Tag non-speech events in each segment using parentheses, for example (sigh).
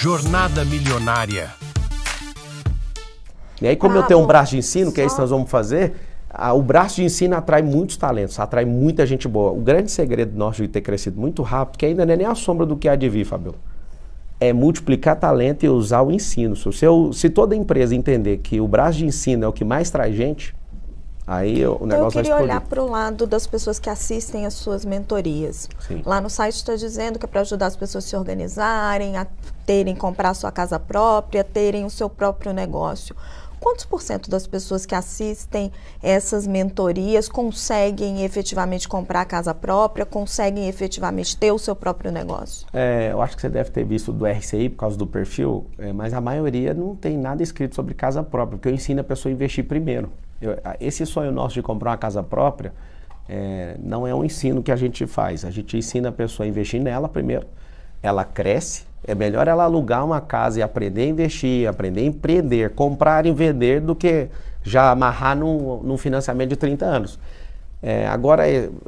Jornada Milionária. E aí, como eu tenho um ah, braço de ensino, só... que é isso que nós vamos fazer, o braço de ensino atrai muitos talentos, atrai muita gente boa. O grande segredo nosso de ter crescido muito rápido, que ainda não é nem a sombra do que há de vir, Fabio, é multiplicar talento e usar o ensino. Se, eu, se toda empresa entender que o braço de ensino é o que mais traz gente, Aí o então, negócio Eu queria olhar para o lado das pessoas que assistem às suas mentorias. Sim. Lá no site está dizendo que é para ajudar as pessoas a se organizarem, a terem, comprar a sua casa própria, terem o seu próprio negócio. Quantos por cento das pessoas que assistem essas mentorias conseguem efetivamente comprar a casa própria, conseguem efetivamente ter o seu próprio negócio? É, eu acho que você deve ter visto do RCI por causa do perfil, é, mas a maioria não tem nada escrito sobre casa própria, porque eu ensino a pessoa a investir primeiro. Eu, ah, esse sonho nosso de comprar uma casa própria é, não é um ensino que a gente faz. A gente ensina a pessoa a investir nela primeiro, ela cresce. É melhor ela alugar uma casa e aprender a investir, aprender a empreender, comprar e vender, do que já amarrar num, num financiamento de 30 anos. É, agora,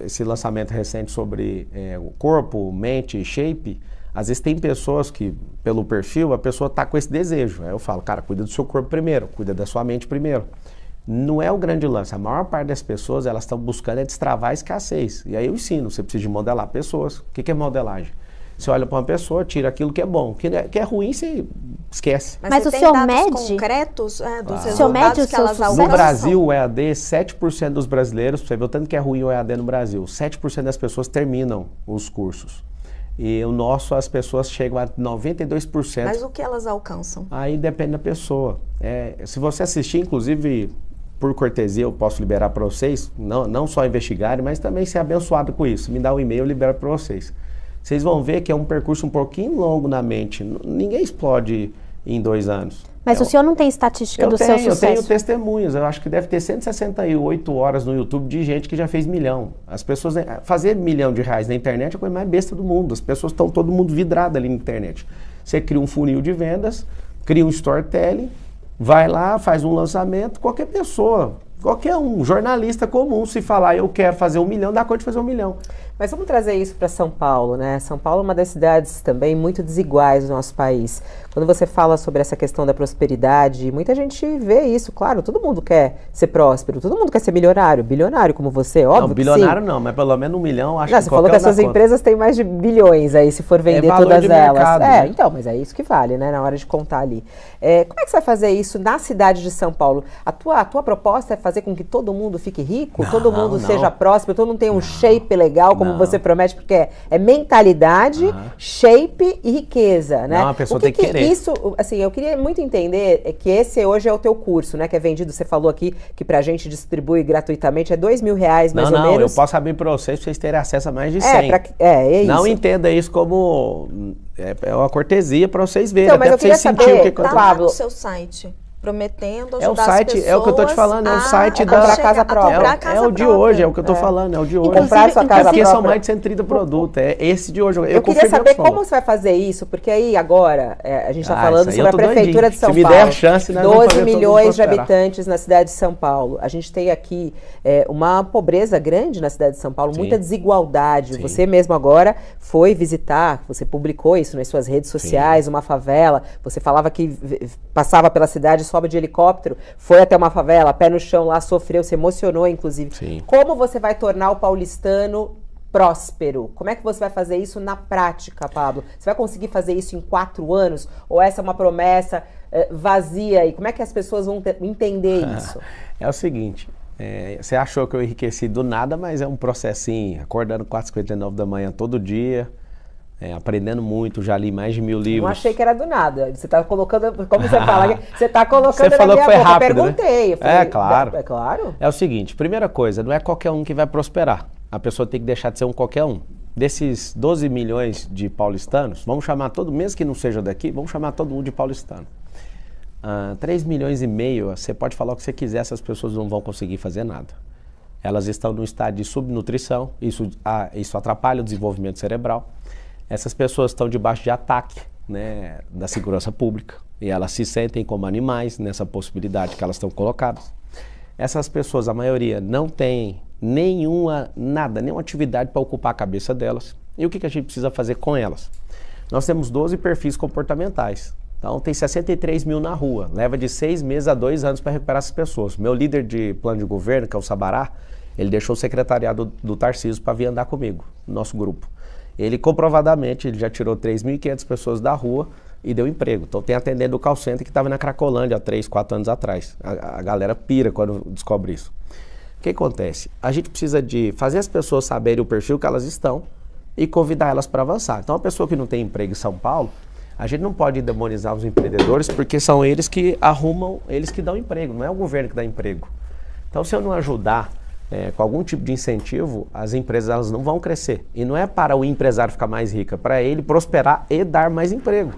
esse lançamento recente sobre é, o corpo, mente, shape, às vezes tem pessoas que, pelo perfil, a pessoa está com esse desejo. Aí eu falo, cara, cuida do seu corpo primeiro, cuida da sua mente primeiro não é o grande lance. A maior parte das pessoas elas estão buscando é destravar a escassez. E aí eu ensino, você precisa de modelar pessoas. O que, que é modelagem? Você olha para uma pessoa, tira aquilo que é bom. O que, é, que é ruim, você esquece. Mas, Mas você o senhor mede? concretos é, dos ah. resultados mede o que elas alcançam? No Brasil, o EAD, 7% dos brasileiros, você vê o tanto que é ruim o EAD no Brasil, 7% das pessoas terminam os cursos. E o nosso, as pessoas chegam a 92%. Mas o que elas alcançam? Aí depende da pessoa. É, se você assistir, inclusive, por cortesia, eu posso liberar para vocês, não, não só investigarem, mas também ser abençoado com isso. Me dá o um e-mail, eu libero para vocês. Vocês vão ver que é um percurso um pouquinho longo na mente. Ninguém explode em dois anos. Mas é, o senhor não tem estatística do tenho, seu sucesso? Eu tenho testemunhos. Eu acho que deve ter 168 horas no YouTube de gente que já fez milhão. As pessoas... É, fazer milhão de reais na internet é a coisa mais besta do mundo. As pessoas estão todo mundo vidrado ali na internet. Você cria um funil de vendas, cria um storytelling Vai lá, faz um lançamento, qualquer pessoa Qualquer um, jornalista comum, se falar eu quero fazer um milhão, dá conta de fazer um milhão. Mas vamos trazer isso para São Paulo, né? São Paulo é uma das cidades também muito desiguais do nosso país. Quando você fala sobre essa questão da prosperidade, muita gente vê isso, claro, todo mundo quer ser próspero, todo mundo quer ser milionário, bilionário como você, óbvio. Não, bilionário não, mas pelo menos um milhão acho não, que Você falou que essas suas empresas têm mais de bilhões aí, se for vender é todas elas. Mercado, é, né? então, mas é isso que vale, né? Na hora de contar ali. É, como é que você vai fazer isso na cidade de São Paulo? A tua, a tua proposta é fazer fazer com que todo mundo fique rico, não, todo mundo não, seja próspero, todo mundo tenha um shape legal, como você promete, porque é, é mentalidade, uhum. shape e riqueza, né? Não, a pessoa o que tem que, que querer. Isso, assim, eu queria muito entender é que esse hoje é o teu curso, né? Que é vendido, você falou aqui, que pra gente distribui gratuitamente, é dois mil reais mais ou menos. Não, eu posso abrir pra vocês, pra vocês terem acesso a mais de 100. É, pra, é, é isso. Não entenda isso como... É, é uma cortesia para vocês verem, então, até mas eu pra vocês saber, sentirem o que... Tá lá no seu site prometendo ajudar é o site, É o que eu estou te falando, é o site da... Comprar casa própria. É, casa é o de própria. hoje, é o que eu estou é. falando, é o de hoje. Inclusive, comprar sua casa própria. É são mais de 130 produtos, é esse de hoje. Eu, eu queria saber como você vai fazer isso, porque aí agora é, a gente está ah, falando sobre a Prefeitura doidinho. de São Paulo. Se me der a chance, 12 milhões de habitantes na cidade de São Paulo. A gente tem aqui é, uma pobreza grande na cidade de São Paulo, Sim. muita desigualdade. Sim. Você mesmo agora foi visitar, você publicou isso nas suas redes sociais, Sim. uma favela, você falava que passava pela cidade, sobe de helicóptero, foi até uma favela, pé no chão lá, sofreu, se emocionou, inclusive. Sim. Como você vai tornar o paulistano próspero? Como é que você vai fazer isso na prática, Pablo? Você vai conseguir fazer isso em quatro anos? Ou essa é uma promessa eh, vazia? E como é que as pessoas vão entender (laughs) isso? é o seguinte, é, você achou que eu enriqueci do nada, mas é um processinho. Acordando 4h59 da manhã todo dia, é, aprendendo muito, já li mais de mil livros. Não achei que era do nada. Você está colocando, como você fala, (laughs) você está colocando você falou na minha que foi boca. Rápido, né? eu perguntei. Né? Eu falei, é claro. É claro. É o seguinte, primeira coisa, não é qualquer um que vai prosperar. A pessoa tem que deixar de ser um qualquer um. Desses 12 milhões de paulistanos, vamos chamar todo, mesmo que não seja daqui, vamos chamar todo mundo de paulistano. Uh, ah, 3 milhões e meio, você pode falar o que você quiser, essas pessoas não vão conseguir fazer nada. Elas estão no estado de subnutrição, isso, ah, isso atrapalha o desenvolvimento cerebral essas pessoas estão debaixo de ataque né, da segurança pública e elas se sentem como animais nessa possibilidade que elas estão colocadas. Essas pessoas, a maioria, não tem nenhuma, nada, nenhuma atividade para ocupar a cabeça delas. E o que, que a gente precisa fazer com elas? Nós temos 12 perfis comportamentais. Então, tem 63 mil na rua. Leva de seis meses a dois anos para recuperar essas pessoas. Meu líder de plano de governo, que é o Sabará, ele deixou o secretariado do, do Tarcísio para vir andar comigo, nosso grupo. Ele comprovadamente ele já tirou 3.500 pessoas da rua e deu emprego. Então tem atendendo o call center que estava na Cracolândia há 3, 4 anos atrás. A, a galera pira quando descobre isso. O que acontece? A gente precisa de fazer as pessoas saberem o perfil que elas estão e convidar elas para avançar. Então, uma pessoa que não tem emprego em São Paulo, a gente não pode demonizar os empreendedores porque são eles que arrumam, eles que dão emprego, não é o governo que dá emprego. Então, se eu não ajudar é, com algum tipo de incentivo, as empresas elas não vão crescer. E não é para o empresário ficar mais rico, é para ele prosperar e dar mais emprego.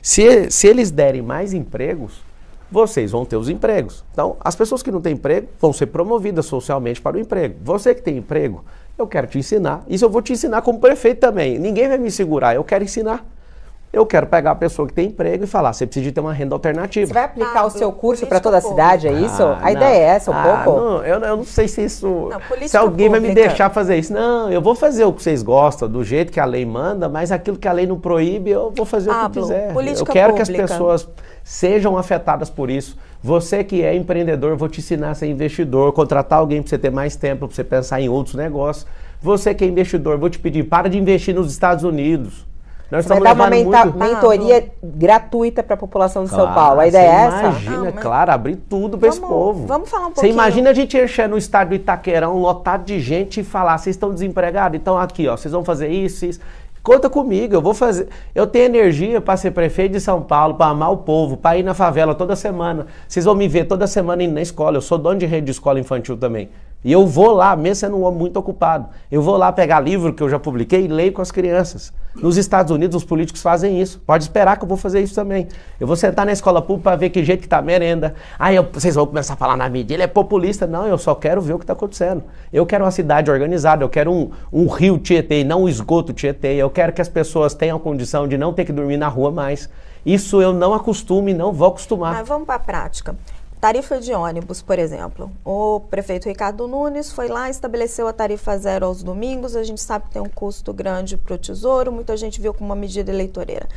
Se, se eles derem mais empregos, vocês vão ter os empregos. Então, as pessoas que não têm emprego vão ser promovidas socialmente para o emprego. Você que tem emprego, eu quero te ensinar. Isso eu vou te ensinar como prefeito também. Ninguém vai me segurar, eu quero ensinar. Eu quero pegar a pessoa que tem emprego e falar, você precisa de ter uma renda alternativa. Você vai aplicar ah, o seu curso para toda a cidade, é isso? Ah, a não. ideia é essa um ah, pouco? Não, eu, eu, não sei se isso. Não, se alguém pública. vai me deixar fazer isso. Não, eu vou fazer o que vocês gostam, do jeito que a lei manda, mas aquilo que a lei não proíbe, eu vou fazer Pablo, o que quiser. Política eu quero pública. que as pessoas sejam afetadas por isso. Você que é empreendedor, vou te ensinar a ser investidor, contratar alguém para você ter mais tempo, para você pensar em outros negócios. Você que é investidor, vou te pedir, para de investir nos Estados Unidos. Nós vai dar uma menta muito... mentoria gratuita para a população de claro, São Paulo. A ideia é essa? Imagina, ah, mas... claro, abrir tudo para esse povo. Vamos falar um pouquinho. Você imagina a gente encher no estádio Itaquerão, lotado de gente e falar: vocês estão desempregados? Então aqui, ó, vocês vão fazer isso, isso. Conta comigo, eu vou fazer. Eu tenho energia para ser prefeito de São Paulo, para amar o povo, para ir na favela toda semana. Vocês vão me ver toda semana indo na escola. Eu sou dono de rede de escola infantil também. E eu vou lá, mesmo sendo um homem muito ocupado, eu vou lá pegar livro que eu já publiquei e leio com as crianças. Nos Estados Unidos, os políticos fazem isso. Pode esperar que eu vou fazer isso também. Eu vou sentar na escola pública para ver que jeito que está a merenda. Aí eu, vocês vão começar a falar na mídia, ele é populista. Não, eu só quero ver o que está acontecendo. Eu quero uma cidade organizada, eu quero um, um rio Tietê e não um esgoto Tietê. Eu quero que as pessoas tenham condição de não ter que dormir na rua mais. Isso eu não acostumo e não vou acostumar. Mas vamos para a prática. Tarifa de ônibus, por exemplo. O prefeito Ricardo Nunes foi lá, estabeleceu a tarifa zero aos domingos. A gente sabe que tem um custo grande para o Tesouro, muita gente viu como uma medida eleitoreira.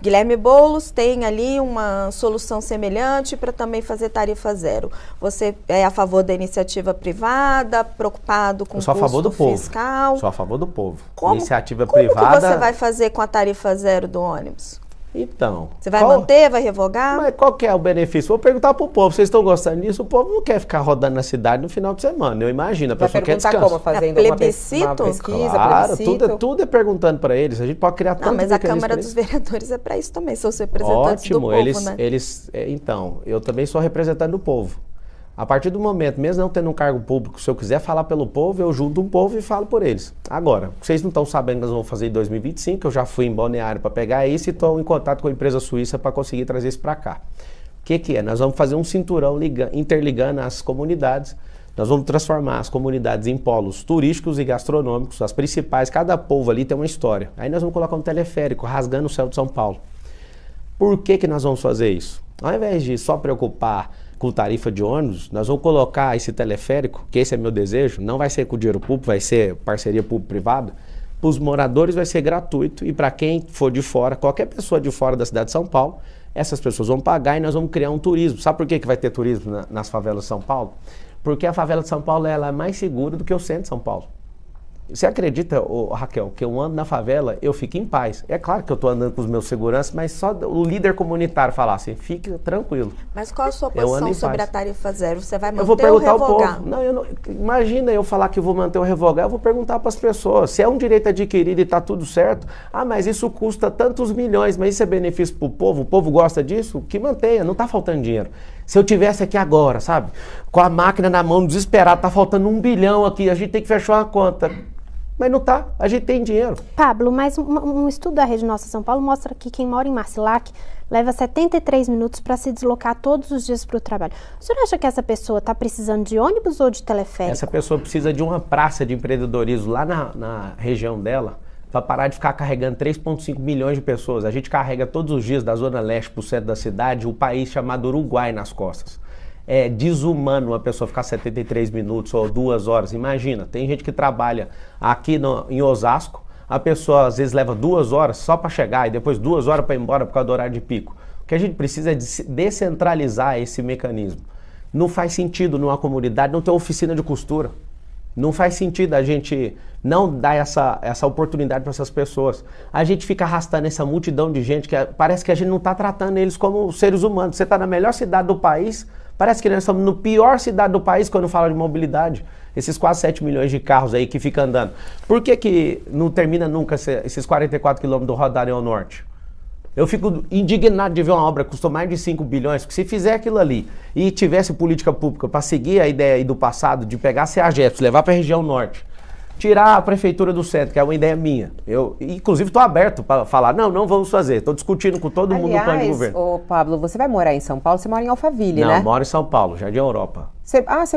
Guilherme Boulos tem ali uma solução semelhante para também fazer tarifa zero. Você é a favor da iniciativa privada, preocupado com o custo a favor do fiscal? Povo. Sou a favor do povo. Como, iniciativa como privada. O que você vai fazer com a tarifa zero do ônibus? Então. Você vai qual, manter, vai revogar? Mas qual que é o benefício? Vou perguntar pro povo. Vocês estão gostando disso? O povo não quer ficar rodando na cidade no final de semana. Eu imagino. A pessoa quer descanso. como fazendo é plebiscito? Uma pesquisa, claro, plebiscito. Tudo, é, tudo é, é perguntando para eles. A gente pode criar tanto. Não, mas a Câmara dos Vereadores é para isso também. São os representantes Ótimo, do povo, eles, né? Eles, é, então, eu também sou representante do povo. A partir do momento, mesmo não tendo um cargo público, se eu quiser falar pelo povo, eu junto o um povo e falo por eles. Agora, vocês não estão sabendo que nós vamos fazer em 2025, eu já fui em Balneário para pegar isso e estou em contato com a empresa suíça para conseguir trazer isso para cá. O que, que é? Nós vamos fazer um cinturão liga, interligando as comunidades. Nós vamos transformar as comunidades em polos turísticos e gastronômicos, as principais. Cada povo ali tem uma história. Aí nós vamos colocar um teleférico rasgando o céu de São Paulo. Por que, que nós vamos fazer isso? Ao invés de só preocupar com tarifa de ônibus, nós vamos colocar esse teleférico, que esse é meu desejo, não vai ser com dinheiro público, vai ser parceria público-privada. Para os moradores vai ser gratuito e para quem for de fora, qualquer pessoa de fora da cidade de São Paulo, essas pessoas vão pagar e nós vamos criar um turismo. Sabe por que, que vai ter turismo na, nas favelas de São Paulo? Porque a favela de São Paulo ela é mais segura do que o centro de São Paulo. Você acredita, ô, Raquel, que eu ando na favela, eu fico em paz. É claro que eu estou andando com os meus seguranças, mas só o líder comunitário falar assim, fique tranquilo. Mas qual a sua posição sobre paz. a tarifa zero? Você vai manter eu vou perguntar ou revogar? Povo. Não, eu não, imagina eu falar que vou manter ou revogar, eu vou perguntar para as pessoas. Se é um direito adquirido e está tudo certo, ah, mas isso custa tantos milhões, mas isso é benefício para o povo? O povo gosta disso? Que mantenha, não está faltando dinheiro. Se eu tivesse aqui agora, sabe? Com a máquina na mão, desesperado, tá faltando um bilhão aqui, a gente tem que fechar uma conta mas não tá, a gente tem dinheiro. Pablo, mas um, um, estudo da Rede Nossa São Paulo mostra que quem mora em Marcilac leva 73 minutos para se deslocar todos os dias para o trabalho. O senhor acha que essa pessoa está precisando de ônibus ou de teleférico? Essa pessoa precisa de uma praça de empreendedorismo lá na, na região dela para parar de ficar carregando 3,5 milhões de pessoas. A gente carrega todos os dias da Zona Leste para o centro da cidade o país chamado Uruguai nas costas é, desumano uma pessoa ficar 73 minutos ou duas horas. Imagina, tem gente que trabalha aqui no, em Osasco, a pessoa às vezes leva duas horas só para chegar e depois duas horas para ir embora por causa do horário de pico. O que a gente precisa é descentralizar esse mecanismo. Não faz sentido numa comunidade não ter oficina de costura. Não faz sentido a gente não dar essa, essa oportunidade para essas pessoas. A gente fica arrastando essa multidão de gente que parece que a gente não está tratando eles como seres humanos. Você está na melhor cidade do país, Parece que nós estamos no pior cidade do país quando fala de mobilidade. Esses quase 7 milhões de carros aí que ficam andando. Por que, que não termina nunca esses 44 quilômetros do Rodário ao Norte? Eu fico indignado de ver uma obra que custou mais de 5 bilhões, porque se fizer aquilo ali e tivesse política pública para seguir a ideia aí do passado de pegar a CEAGEPS, levar para a região norte, tirar a prefeitura do centro, que é uma ideia minha. Eu, inclusive, estou aberto para falar, não, não vamos fazer. Estou discutindo com todo Aliás, mundo no plano de governo. Ô, Pablo, você vai morar em São Paulo? Você mora em Alphaville, não, né? Não, moro em São Paulo, Jardim é Europa. Cê, ah, você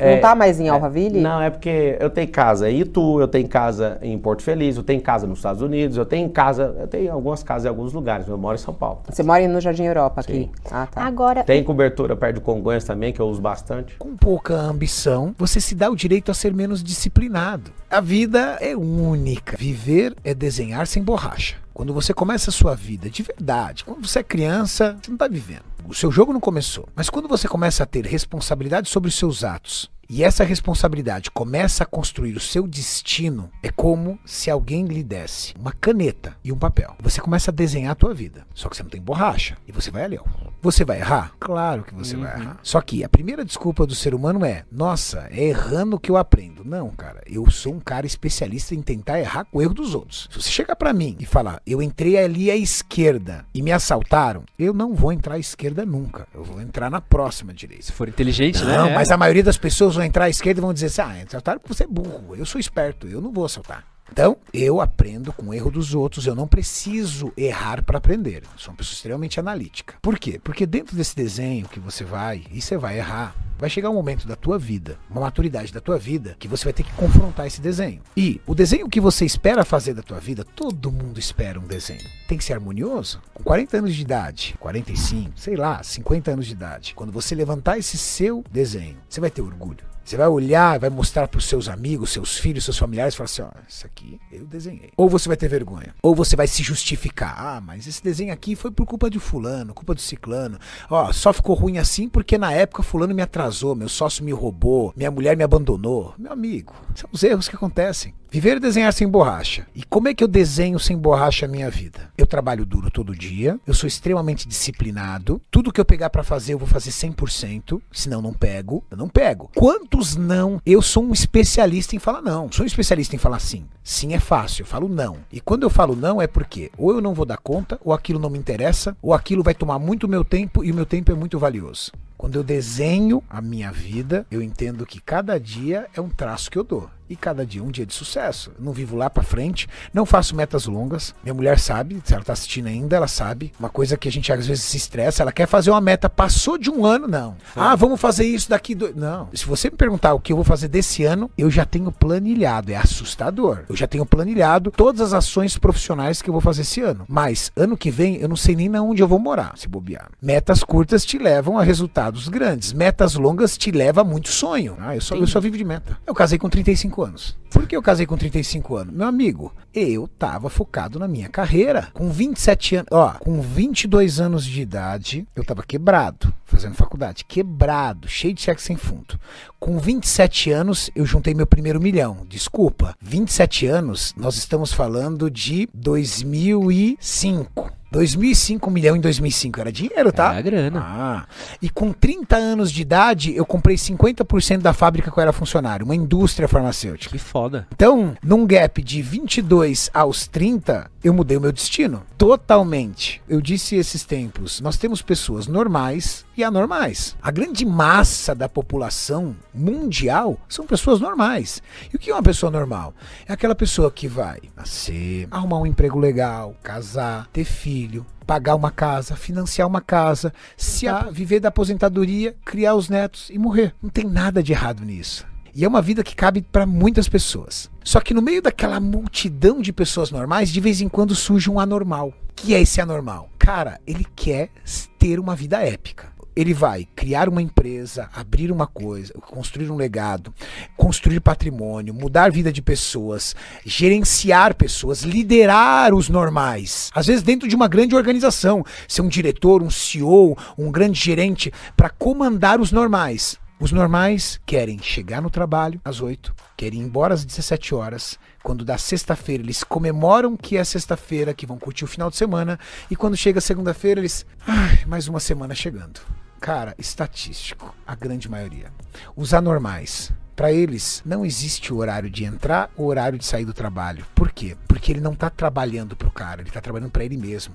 é, não tá mais em é, Alphaville? É, não, é porque eu tenho casa em Itu, eu tenho casa em Porto Feliz, eu tenho casa nos Estados Unidos, eu tenho casa, eu tenho algumas casas em alguns lugares, eu moro em São Paulo. Você mora no Jardim Europa Sim. aqui? Ah, tá. Agora... Tem cobertura perto de Congonhas também, que eu uso bastante. Com pouca ambição, você se dá o direito a ser menos disciplinado. A vida é única. Viver é desenhar sem borracha. Quando você começa a sua vida de verdade, quando você é criança, você não tá vivendo o seu jogo não começou. Mas quando você começa a ter responsabilidade sobre os seus atos, e essa responsabilidade começa a construir o seu destino, é como se alguém lhe desse uma caneta e um papel. Você começa a desenhar a tua vida, só que você não tem borracha e você vai ali. Ó. Você vai errar? Claro que você uhum. vai errar. Só que a primeira desculpa do ser humano é: nossa, é errando que eu aprendo. Não, cara, eu sou um cara especialista em tentar errar com o erro dos outros. Se você chegar para mim e falar, eu entrei ali à esquerda e me assaltaram, eu não vou entrar à esquerda nunca. Eu vou entrar na próxima direita. Se for inteligente, não, né? Não, é. mas a maioria das pessoas vão entrar à esquerda e vão dizer assim: ah, assaltaram porque você é burro, eu sou esperto, eu não vou assaltar. Então, eu aprendo com o erro dos outros, eu não preciso errar para aprender. sou uma pessoa extremamente analítica. Por quê? Porque dentro desse desenho que você vai, e você vai errar, vai chegar um momento da tua vida, uma maturidade da tua vida, que você vai ter que confrontar esse desenho. E o desenho que você espera fazer da tua vida, todo mundo espera um desenho. Tem que ser harmonioso. Com 40 anos de idade, 45, sei lá, 50 anos de idade, quando você levantar esse seu desenho, você vai ter orgulho. Você vai olhar, vai mostrar para os seus amigos, seus filhos, seus familiares, e falar assim: ó, isso aqui eu desenhei. Ou você vai ter vergonha, ou você vai se justificar. Ah, mas esse desenho aqui foi por culpa de fulano, culpa do ciclano. Ó, só ficou ruim assim porque na época fulano me atrasou, meu sócio me roubou, minha mulher me abandonou. Meu amigo, são os erros que acontecem. Viver e desenhar sem borracha. E como é que eu desenho sem borracha a minha vida? Eu trabalho duro todo dia, eu sou extremamente disciplinado, tudo que eu pegar para fazer eu vou fazer 100%, senão não pego, eu não pego. Quanto não. Eu sou um especialista em falar não. Sou um especialista em falar sim. Sim é fácil, eu falo não. E quando eu falo não é porque ou eu não vou dar conta, ou aquilo não me interessa, ou aquilo vai tomar muito meu tempo e o meu tempo é muito valioso. Quando eu desenho a minha vida, eu entendo que cada dia é um traço que eu dou. E cada dia é um dia de sucesso. Eu não vivo lá para frente, não faço metas longas. Minha mulher sabe, se ela tá assistindo ainda, ela sabe. Uma coisa que a gente às vezes se estressa, ela quer fazer uma meta, passou de um ano, não. Foi. Ah, vamos fazer isso daqui do... Não. Se você me perguntar o que eu vou fazer desse ano, eu já tenho planilhado. É assustador. Eu já tenho planilhado todas as ações profissionais que eu vou fazer esse ano. Mas ano que vem, eu não sei nem na onde eu vou morar, se bobear. Metas curtas te levam a resultados resultados grandes. Metas longas te leva a muito sonho. Ah, eu só, eu só vivo de meta. Eu casei com 35 anos. Por que eu casei com 35 anos? Meu amigo, eu tava focado na minha carreira. Com 27 anos, ó, com 22 anos de idade, eu tava quebrado, fazendo faculdade, quebrado, cheio de cheque sem fundo. Com 27 anos, eu juntei meu primeiro milhão. Desculpa, 27 anos, nós estamos falando de 2005. 2005, um milhão em 2005 era dinheiro, tá? Era grana. Ah, e com 30 anos de idade, eu comprei 50% da fábrica que eu era funcionário, uma indústria farmacêutica. Que foda. Então, num gap de 22 aos 30, eu mudei o meu destino totalmente. Eu disse esses tempos, nós temos pessoas normais e anormais. A grande massa da população mundial são pessoas normais. E o que é uma pessoa normal? É aquela pessoa que vai nascer, arrumar um emprego legal, casar, ter filhos, filho, pagar uma casa, financiar uma casa, se a, viver da aposentadoria, criar os netos e morrer. Não tem nada de errado nisso. E é uma vida que cabe para muitas pessoas. Só que no meio daquela multidão de pessoas normais, de vez em quando surge um anormal. que é esse anormal? Cara, ele quer ter uma vida épica ele vai criar uma empresa, abrir uma coisa, construir um legado, construir patrimônio, mudar a vida de pessoas, gerenciar pessoas, liderar os normais. Às vezes dentro de uma grande organização, ser um diretor, um CEO, um grande gerente para comandar os normais. Os normais querem chegar no trabalho às 8, querem ir embora às 17 horas. Quando dá sexta-feira, eles comemoram que é sexta-feira, que vão curtir o final de semana. E quando chega segunda-feira, eles. Ai, mais uma semana chegando. Cara, estatístico, a grande maioria. Os anormais. Para eles, não existe o horário de entrar ou horário de sair do trabalho. Por quê? Porque ele não está trabalhando pro cara, ele está trabalhando para ele mesmo.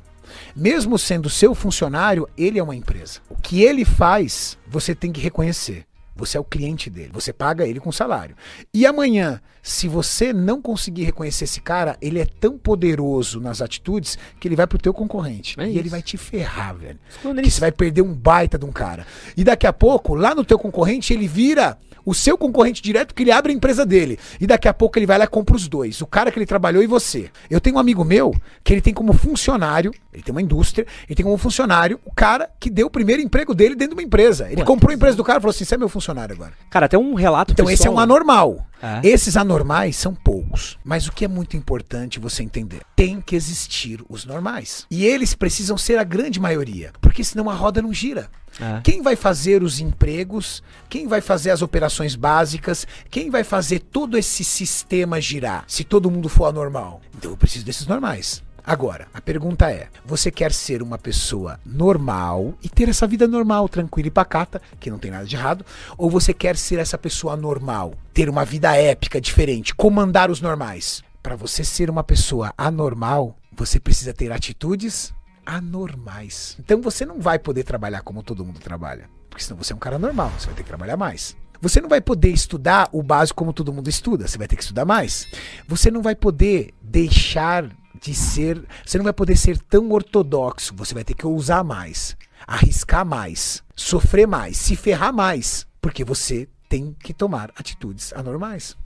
Mesmo sendo seu funcionário, ele é uma empresa. O que ele faz, você tem que reconhecer. Você é o cliente dele, você paga ele com salário. E amanhã, se você não conseguir reconhecer esse cara, ele é tão poderoso nas atitudes que ele vai pro teu concorrente. É e ele vai te ferrar, velho. que você vai perder um baita de um cara. E daqui a pouco, lá no teu concorrente, ele vira o seu concorrente direto, que ele abre a empresa dele. E daqui a pouco ele vai lá e compra os dois. O cara que ele trabalhou e você. Eu tenho um amigo meu que ele tem como funcionário, ele tem uma indústria, ele tem como funcionário o cara que deu o primeiro emprego dele dentro de uma empresa. Ele Ué, comprou a empresa do cara e falou assim: você é meu funcionário agora. Cara, até um relato Então pessoal, esse é um anormal. É? Esses anormais são poucos poucos. Mas o que é muito importante você entender? Tem que existir os normais. E eles precisam ser a grande maioria, porque senão a roda não gira. É. Quem vai fazer os empregos? Quem vai fazer as operações básicas? Quem vai fazer todo esse sistema girar? Se todo mundo for anormal. Então eu preciso desses normais. Agora, a pergunta é: você quer ser uma pessoa normal e ter essa vida normal, tranquila e pacata, que não tem nada de errado, ou você quer ser essa pessoa normal, ter uma vida épica diferente, comandar os normais? Para você ser uma pessoa anormal, você precisa ter atitudes anormais. Então você não vai poder trabalhar como todo mundo trabalha, porque senão você é um cara normal, você vai ter que trabalhar mais. Você não vai poder estudar o básico como todo mundo estuda, você vai ter que estudar mais. Você não vai poder deixar de ser. Você não vai poder ser tão ortodoxo. Você vai ter que ousar mais, arriscar mais, sofrer mais, se ferrar mais, porque você tem que tomar atitudes anormais.